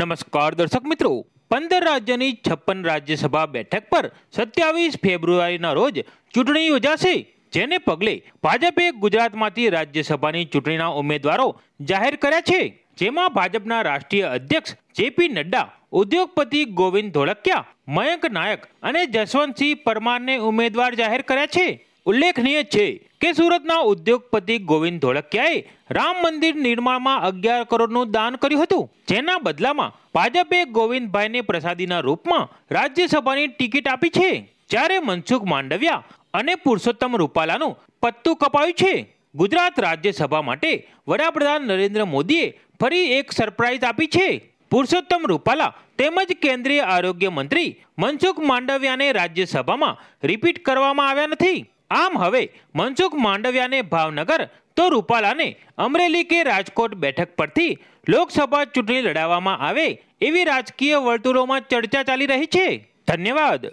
નમસ્કાર દર્શક મિત્રો પંદર રાજ્યની છપ્પન રાજ્યસભા બેઠક પર સત્યાવીસ ફેબ્રુઆરીના રોજ ચૂંટણી યોજાશે જેને પગલે ભાજપે ગુજરાતમાંથી રાજ્યસભાની ચૂંટણીના ઉમેદવારો જાહેર કર્યા છે જેમાં ભાજપના રાષ્ટ્રીય અધ્યક્ષ જેપી નડ્ડા ઉદ્યોગપતિ ગોવિંદ ધોળકિયા મયંક નાયક અને જસવંતસિંહ પરમારને ઉમેદવાર જાહેર કર્યા છે ઉલ્લેખનીય છે કે સુરતના ઉદ્યોગપતિ ગોવિંદ ધોળકિયાએ રામ મંદિર નિર્માણમાં અગિયાર કરોડનું દાન કર્યું હતું જેના બદલામાં ભાજપે ગોવિંદભાઈને પ્રસાદીના રૂપમાં રાજ્યસભાની ટિકિટ આપી છે જ્યારે મનસુખ માંડવિયા અને પુરુષોત્તમ રૂપાલાનું પત્તું કપાયું છે ગુજરાત રાજ્યસભા માટે વડાપ્રધાન નરેન્દ્ર મોદીએ ફરી એક સરપ્રાઇઝ આપી છે પુરુષોત્તમ રૂપાલા તેમજ કેન્દ્રીય આરોગ્ય મંત્રી મનસુખ માંડવિયાને રાજ્યસભામાં રિપીટ કરવામાં આવ્યા નથી આમ હવે મનસુખ માંડવિયાને ભાવનગર તો રૂપાલાને અમરેલી કે રાજકોટ બેઠક પરથી લોકસભા ચૂંટણી લડાવવામાં આવે એવી રાજકીય વર્તુળોમાં ચર્ચા ચાલી રહી છે ધન્યવાદ